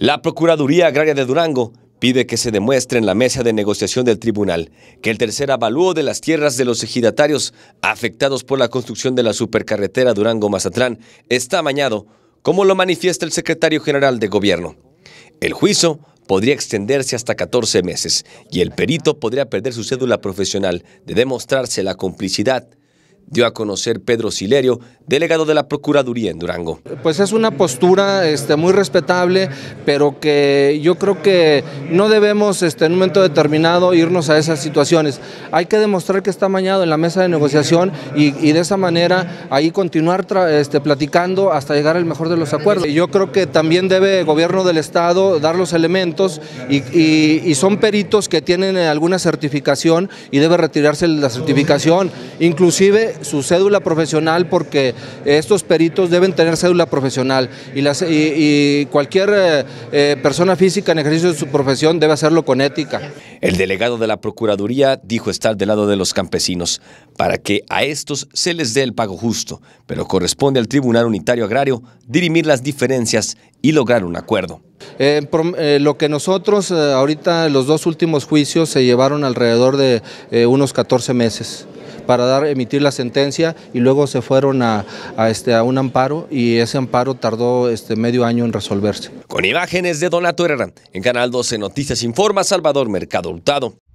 La Procuraduría Agraria de Durango pide que se demuestre en la mesa de negociación del tribunal que el tercer avalúo de las tierras de los ejidatarios afectados por la construcción de la supercarretera Durango-Mazatlán está amañado, como lo manifiesta el secretario general de gobierno. El juicio podría extenderse hasta 14 meses y el perito podría perder su cédula profesional de demostrarse la complicidad dio a conocer Pedro Silerio, delegado de la Procuraduría en Durango. Pues es una postura este, muy respetable, pero que yo creo que no debemos este, en un momento determinado irnos a esas situaciones. Hay que demostrar que está mañado en la mesa de negociación y, de esa manera ahí continuar este, platicando hasta llegar al mejor de los acuerdos. Yo creo que también debe el gobierno del Estado dar los elementos y, y son peritos que tienen alguna certificación y debe retirarse la certificación. Inclusive su cédula profesional porque estos peritos deben tener cédula profesional y, cualquier eh, eh, persona física en ejercicio de su profesión debe hacerlo con ética. El delegado de la Procuraduría dijo estar del lado de los campesinos para que a estos se les dé el pago justo, pero corresponde al Tribunal Unitario Agrario dirimir las diferencias y lograr un acuerdo. Eh, lo que nosotros ahorita, los dos últimos juicios se llevaron alrededor de unos 14 meses para dar, emitir la sentencia y luego se fueron a, este, a un amparo y ese amparo tardó este, medio año en resolverse. Con imágenes de Donato Herrera, en Canal 12 Noticias Informa Salvador Mercado Hurtado.